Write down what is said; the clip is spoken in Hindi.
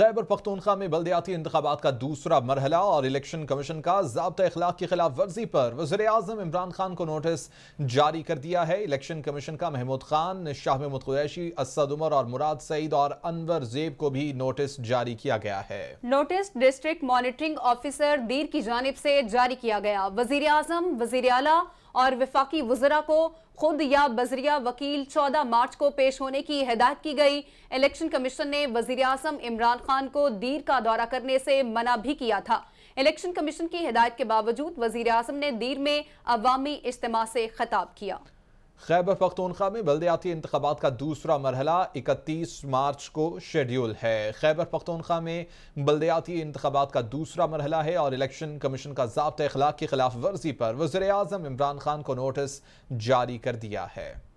खैबर पख्तूनखा में बल्दियाती इंतबात का दूसरा मरहला और इलेक्शन कमीशन का जबता इखलाक की खिलाफ वर्जी पर वजर अजम इमरान खान को नोटिस जारी कर दिया है इलेक्शन कमीशन का महमूद खान शाह महमूद कुरैशी असद उमर और मुराद सईद और अनवर जेब को भी नोटिस जारी किया गया है नोटिस डिस्ट्रिक्ट मॉनिटरिंग ऑफिसर दीर की जानब से जारी किया गया वजीर अजम वजीर अला और विफाकी वजरा को खुद या बजरिया वकील 14 मार्च को पेश होने की हिदायत की गई इलेक्शन कमीशन ने वजीर अजम इमरान खान को दीर का दौरा करने से मना भी किया था इलेक्शन कमीशन की हिदायत के बावजूद वजीर अजम ने दीर में अवामी इज्तम से खताब किया खैबर पख्तनखा में बलदयाती इंतबात का दूसरा मरहला इकतीस मार्च को शेड्यूल है खैबर पख्तूनख्वा में बलदयाती इंतबात का दूसरा मरहला है और इलेक्शन कमीशन का जबत अखलाक की खिलाफ वर्जी पर वजर अजम इमरान खान को नोटिस जारी कर दिया है